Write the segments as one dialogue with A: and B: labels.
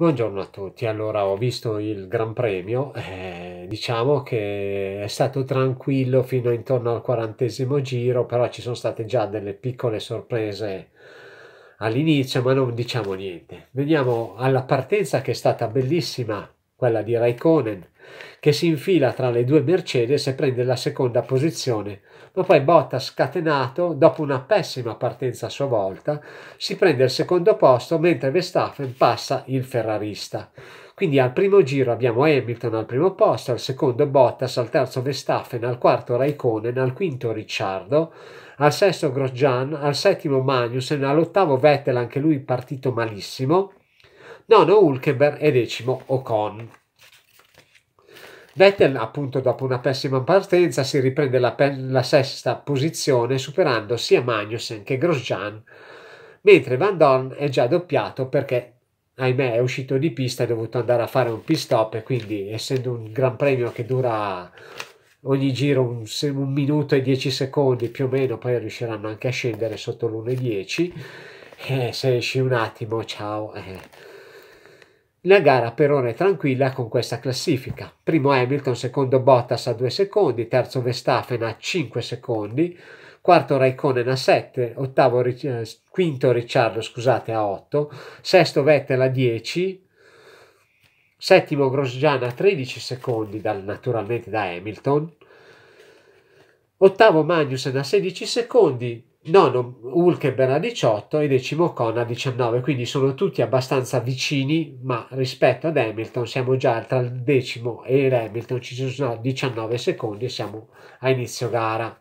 A: Buongiorno a tutti, allora ho visto il Gran Premio, eh, diciamo che è stato tranquillo fino intorno al quarantesimo giro, però ci sono state già delle piccole sorprese all'inizio, ma non diciamo niente. Veniamo alla partenza che è stata bellissima, quella di Raikkonen, che si infila tra le due Mercedes e prende la seconda posizione, ma poi Bottas scatenato, dopo una pessima partenza a sua volta, si prende il secondo posto mentre Verstappen passa il ferrarista. Quindi al primo giro abbiamo Hamilton al primo posto, al secondo Bottas, al terzo Verstappen, al quarto Raikkonen, al quinto Ricciardo, al sesto Grosjean, al settimo Magnussen, all'ottavo Vettel anche lui partito malissimo, nono Hulkenberg e decimo Ocon. Vettel, appunto, dopo una pessima partenza, si riprende la, pe- la sesta posizione, superando sia Magnussen che Grosjean, mentre Van Dorn è già doppiato perché ahimè è uscito di pista, e è dovuto andare a fare un pit stop e quindi essendo un gran premio che dura ogni giro un, un minuto e dieci secondi più o meno, poi riusciranno anche a scendere sotto l'1.10, eh, se esci un attimo, ciao. Eh. La gara per ora è tranquilla con questa classifica. Primo Hamilton, secondo Bottas a 2 secondi, terzo Verstappen a 5 secondi, quarto Raikkonen a 7, ottavo, eh, quinto Ricciardo scusate, a 8, sesto Vettel a 10, settimo Grosgiana a 13 secondi dal, naturalmente da Hamilton, ottavo Magnussen a 16 secondi, nono Hulkenberg a 18 e decimo Con a 19, quindi sono tutti abbastanza vicini, ma rispetto ad Hamilton siamo già tra il decimo e il Hamilton, ci sono 19 secondi e siamo a inizio gara.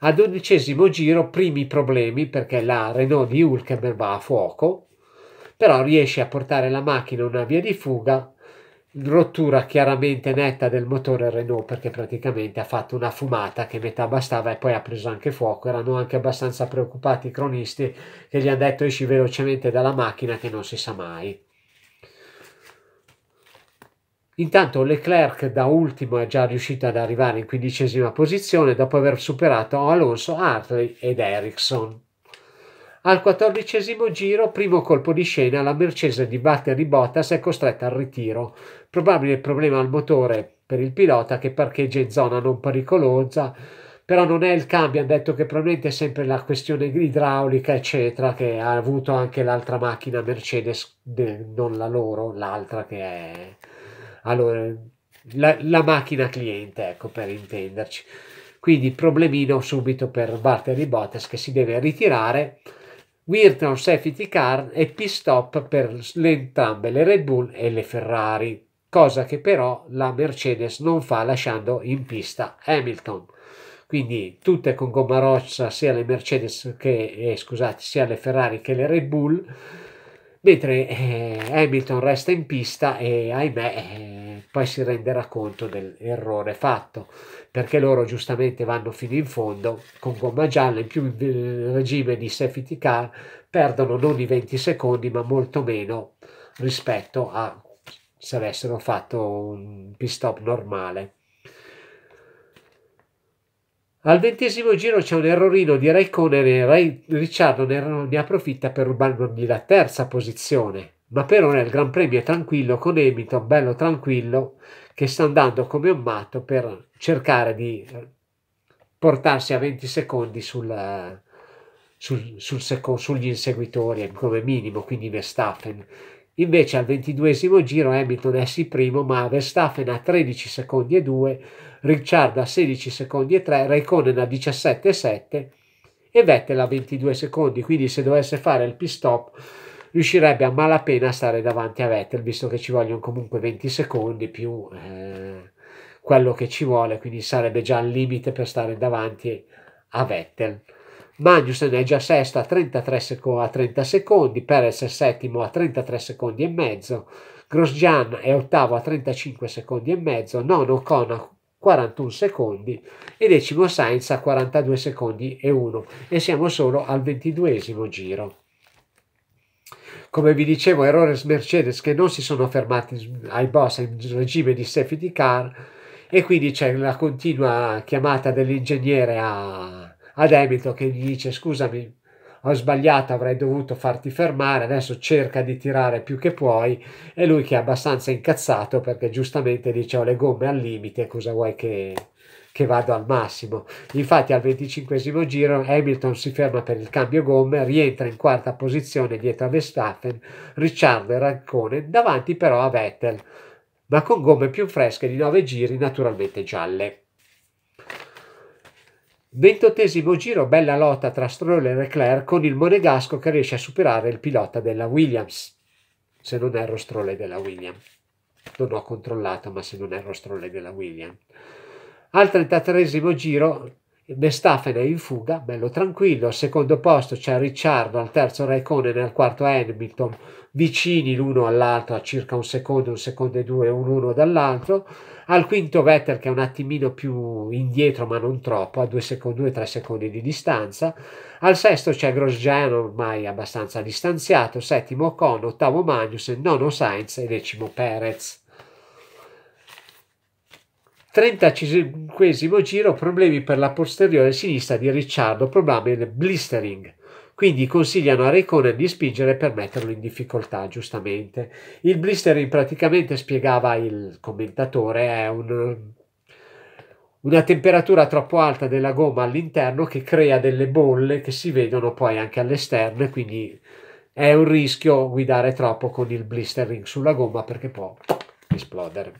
A: Al dodicesimo giro primi problemi perché la Renault di Hulkenberg va a fuoco, però riesce a portare la macchina a una via di fuga rottura chiaramente netta del motore Renault perché praticamente ha fatto una fumata che metà bastava e poi ha preso anche fuoco erano anche abbastanza preoccupati i cronisti che gli hanno detto esci velocemente dalla macchina che non si sa mai Intanto Leclerc da ultimo è già riuscito ad arrivare in quindicesima posizione dopo aver superato Alonso, Hartley ed Ericsson. Al quattordicesimo giro, primo colpo di scena, la Mercedes di Valtteri Bottas è costretta al ritiro. Probabile problema al motore per il pilota che parcheggia in zona non pericolosa, però non è il cambio, hanno detto che probabilmente è sempre la questione idraulica, eccetera, che ha avuto anche l'altra macchina Mercedes, non la loro, l'altra che è... Allora, la, la macchina cliente, ecco, per intenderci. Quindi problemino subito per Valtteri Bottas che si deve ritirare Wirton safety car e pit stop per le entrambe le Red Bull e le Ferrari, cosa che però la Mercedes non fa lasciando in pista Hamilton. Quindi tutte con gomma roccia sia le Mercedes che eh, scusate, sia le Ferrari che le Red Bull, mentre eh, Hamilton resta in pista e ahimè eh, poi si renderà conto dell'errore fatto, perché loro giustamente vanno fino in fondo con gomma gialla, in più il regime di safety car perdono non i 20 secondi ma molto meno rispetto a se avessero fatto un pit stop normale. Al ventesimo giro c'è un errorino di Raikkonen e Ray, Ricciardo ne, ne approfitta per rubargli la terza posizione ma per ora il Gran Premio è tranquillo con Hamilton, bello tranquillo, che sta andando come un matto per cercare di eh, portarsi a 20 secondi sul, eh, sul, sul seco, sugli inseguitori come minimo, quindi Verstappen. Invece al ventiduesimo giro Hamilton è sì primo, ma Verstappen a 13 secondi e 2, Ricciard a 16 secondi e 3, Raikkonen a 17 e 7 e Vettel a 22 secondi, quindi se dovesse fare il pit stop riuscirebbe a malapena a stare davanti a Vettel, visto che ci vogliono comunque 20 secondi più eh, quello che ci vuole, quindi sarebbe già al limite per stare davanti a Vettel. Magnussen è già sesto a 33, seco- a 30 secondi, Perez è settimo a 33 secondi e mezzo, Grosjean è ottavo a 35 secondi e mezzo, nono Ocon a 41 secondi e decimo Sainz a 42 secondi e 1 e siamo solo al ventiduesimo giro come vi dicevo errores Mercedes che non si sono fermati ai boss in regime di safety car e quindi c'è la continua chiamata dell'ingegnere a, ad Hamilton che gli dice scusami ho sbagliato, avrei dovuto farti fermare, adesso cerca di tirare più che puoi e lui che è abbastanza incazzato perché giustamente dice ho le gomme al limite, cosa vuoi che, che vado al massimo. Infatti al 25 giro Hamilton si ferma per il cambio gomme, rientra in quarta posizione dietro a Verstappen, Ricciardo e Rancone, davanti però a Vettel, ma con gomme più fresche di 9 giri naturalmente gialle. Ventottesimo giro, bella lotta tra Stroll e Leclerc con il monegasco che riesce a superare il pilota della Williams. Se non erro Stroll della Williams. Non ho controllato, ma se non erro Stroll della Williams. Al 33 giro Verstappen è in fuga, bello tranquillo, al secondo posto c'è Ricciardo, al terzo Raikkonen, al quarto Hamilton, vicini l'uno all'altro a circa un secondo, un secondo e due, un uno dall'altro, al quinto Vettel che è un attimino più indietro ma non troppo, a due secondi, due, tre secondi di distanza, al sesto c'è Grosjean ormai abbastanza distanziato, settimo Con, ottavo Magnussen, nono Sainz e decimo Perez. 35 giro problemi per la posteriore sinistra di Ricciardo, problemi nel blistering. Quindi consigliano a Raikkonen di spingere per metterlo in difficoltà, giustamente. Il blistering praticamente, spiegava il commentatore, è un, una temperatura troppo alta della gomma all'interno che crea delle bolle che si vedono poi anche all'esterno, quindi è un rischio guidare troppo con il blistering sulla gomma perché può esplodere.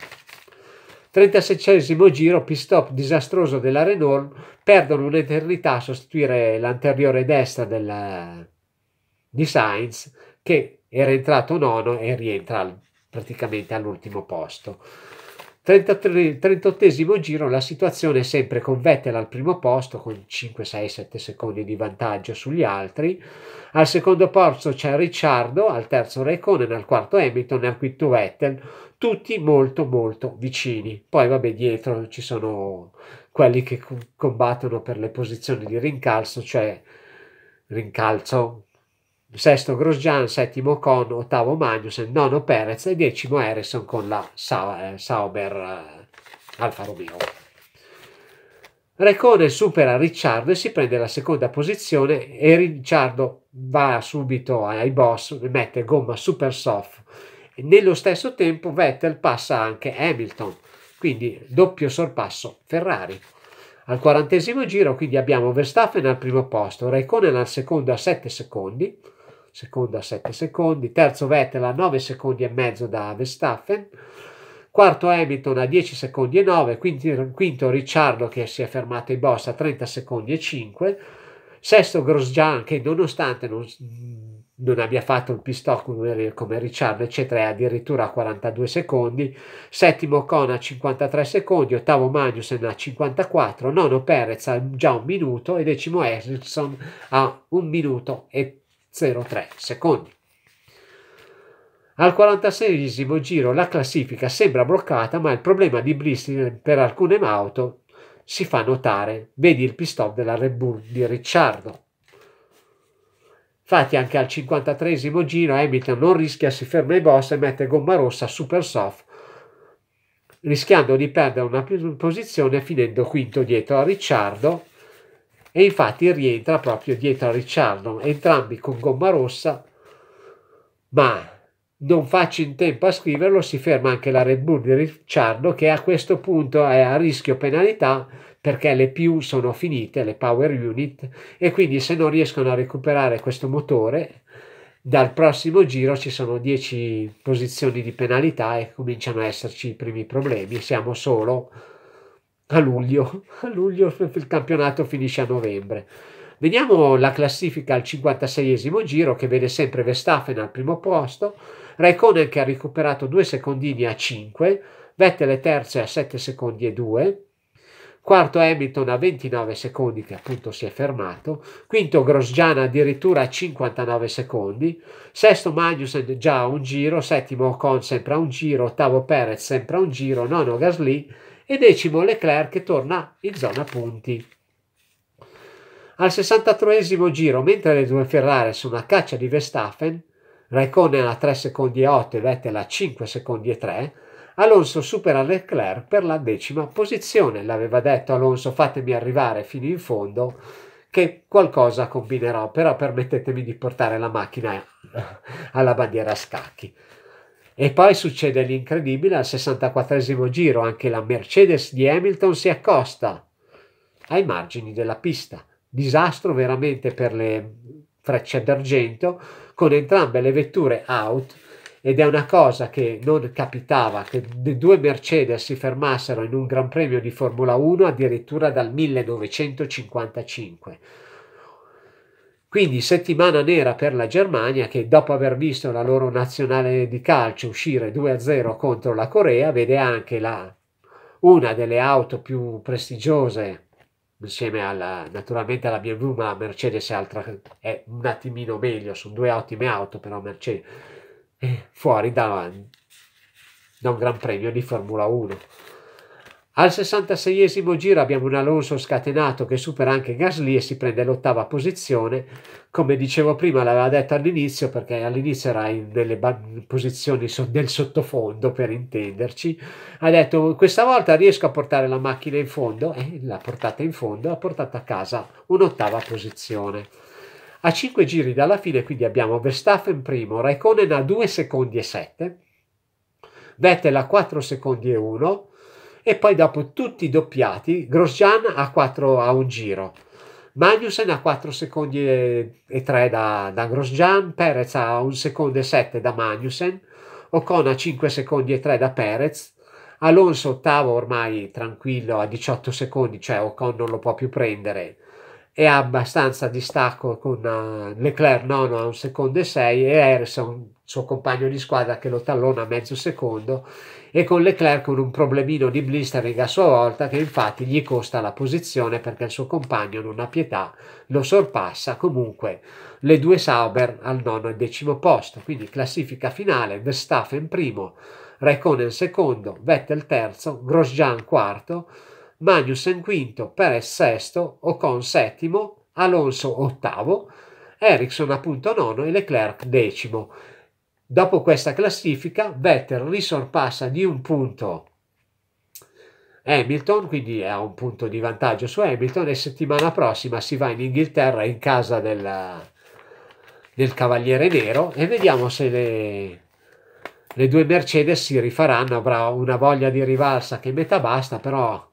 A: 36 giro, pit stop disastroso della Renault, perdono un'eternità a sostituire l'anteriore destra della, di Sainz che era entrato nono e rientra praticamente all'ultimo posto. 33, 38 giro la situazione è sempre con Vettel al primo posto con 5, 6, 7 secondi di vantaggio sugli altri. Al secondo posto c'è Ricciardo, al terzo Raikkonen, al quarto Hamilton e al quinto Vettel, tutti molto molto vicini. Poi vabbè dietro ci sono quelli che combattono per le posizioni di rincalzo, cioè rincalzo, sesto Grosjean, settimo Con, ottavo Magnussen, nono Perez e decimo Harrison con la Sa- eh, Sauber eh, Alfa Romeo. Recone supera Ricciardo e si prende la seconda posizione e Ricciardo va subito ai boss, mette gomma super soft. nello stesso tempo Vettel passa anche Hamilton, quindi doppio sorpasso Ferrari. Al quarantesimo giro quindi abbiamo Verstappen al primo posto, Raikkonen al secondo a 7 secondi, secondo a 7 secondi, terzo Vettel a 9 secondi e mezzo da Verstappen, quarto Hamilton a 10 secondi e 9, quinto, quinto Ricciardo che si è fermato in boss a 30 secondi e 5, sesto Grosjean che nonostante non, non abbia fatto il pistol come, come Ricciardo eccetera è addirittura a 42 secondi, settimo Con a 53 secondi, ottavo Magnussen a 54, nono Perez a già un minuto e decimo Ericsson a un minuto e 30. 0,3 secondi. Al 46 giro la classifica sembra bloccata, ma il problema di Bliss per alcune auto si fa notare. Vedi il pistol della Red Bull di Ricciardo. Infatti anche al 53 giro Hamilton non rischia, si ferma i boss e mette gomma rossa super soft, rischiando di perdere una posizione finendo quinto dietro a Ricciardo e infatti rientra proprio dietro a Ricciardo, entrambi con gomma rossa, ma non faccio in tempo a scriverlo, si ferma anche la Red Bull di Ricciardo che a questo punto è a rischio penalità perché le più sono finite, le power unit, e quindi se non riescono a recuperare questo motore, dal prossimo giro ci sono 10 posizioni di penalità e cominciano a esserci i primi problemi, siamo solo a luglio, a luglio il campionato finisce a novembre. Vediamo la classifica al 56esimo giro che vede sempre Verstappen al primo posto, Raikkonen che ha recuperato due secondini a 5, Vettel è terzo a 7 secondi e 2, quarto Hamilton a 29 secondi che appunto si è fermato, quinto Grosgiana addirittura a 59 secondi, sesto Magnus già a un giro, settimo Ocon sempre a un giro, ottavo Perez sempre a un giro, nono Gasly e decimo Leclerc che torna in zona punti. Al 63 giro, mentre le due Ferrari sono a caccia di Verstappen, Raikkonen a 3 secondi e 8 e Vettel a 5 secondi e 3, Alonso supera Leclerc per la decima posizione. L'aveva detto Alonso, fatemi arrivare fino in fondo che qualcosa combinerò, però permettetemi di portare la macchina alla bandiera a scacchi. E poi succede l'incredibile al 64 giro, anche la Mercedes di Hamilton si accosta ai margini della pista. Disastro veramente per le frecce d'argento, con entrambe le vetture out ed è una cosa che non capitava che due Mercedes si fermassero in un Gran Premio di Formula 1 addirittura dal 1955. Quindi settimana nera per la Germania che dopo aver visto la loro nazionale di calcio uscire 2-0 contro la Corea vede anche la, una delle auto più prestigiose insieme alla, naturalmente alla BMW ma la Mercedes è, altra, è un attimino meglio, sono due ottime auto però Mercedes fuori da, da un gran premio di Formula 1. Al 66esimo giro abbiamo un Alonso scatenato che supera anche Gasly e si prende l'ottava posizione. Come dicevo prima, l'aveva detto all'inizio perché all'inizio era in delle posizioni del sottofondo per intenderci. Ha detto questa volta riesco a portare la macchina in fondo e l'ha portata in fondo, ha portato a casa un'ottava posizione. A 5 giri dalla fine quindi abbiamo Verstappen primo, Raikkonen a 2 secondi e 7, Vettel a 4 secondi e 1, e poi dopo tutti i doppiati Grosjean a 4 a un giro Magnussen a 4 secondi e 3 da, da Grosjean Perez a 1 secondo e 7 da Magnussen Ocon a 5 secondi e 3 da Perez Alonso ottavo ormai tranquillo a 18 secondi cioè Ocon non lo può più prendere e ha abbastanza distacco con uh, Leclerc nono a un secondo e sei e Harrison suo compagno di squadra che lo tallona a mezzo secondo e con Leclerc con un problemino di blistering a sua volta che infatti gli costa la posizione perché il suo compagno non ha pietà, lo sorpassa comunque le due Sauber al nono e decimo posto, quindi classifica finale Verstappen primo, Raikkonen secondo, Vettel terzo, Grosjean quarto, Magnussen quinto, Perez sesto, Ocon settimo, Alonso ottavo, Ericsson appunto nono e Leclerc decimo. Dopo questa classifica Vettel risorpassa di un punto Hamilton, quindi ha un punto di vantaggio su Hamilton e settimana prossima si va in Inghilterra in casa del, del Cavaliere Nero e vediamo se le, le due Mercedes si rifaranno, avrà una voglia di rivalsa che metà basta, però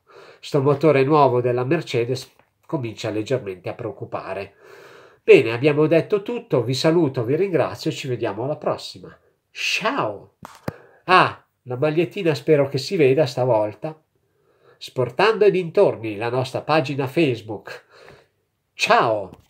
A: sto motore nuovo della Mercedes comincia leggermente a preoccupare. Bene, abbiamo detto tutto, vi saluto, vi ringrazio e ci vediamo alla prossima. Ciao! Ah, la magliettina spero che si veda stavolta. Sportando e dintorni, la nostra pagina Facebook. Ciao!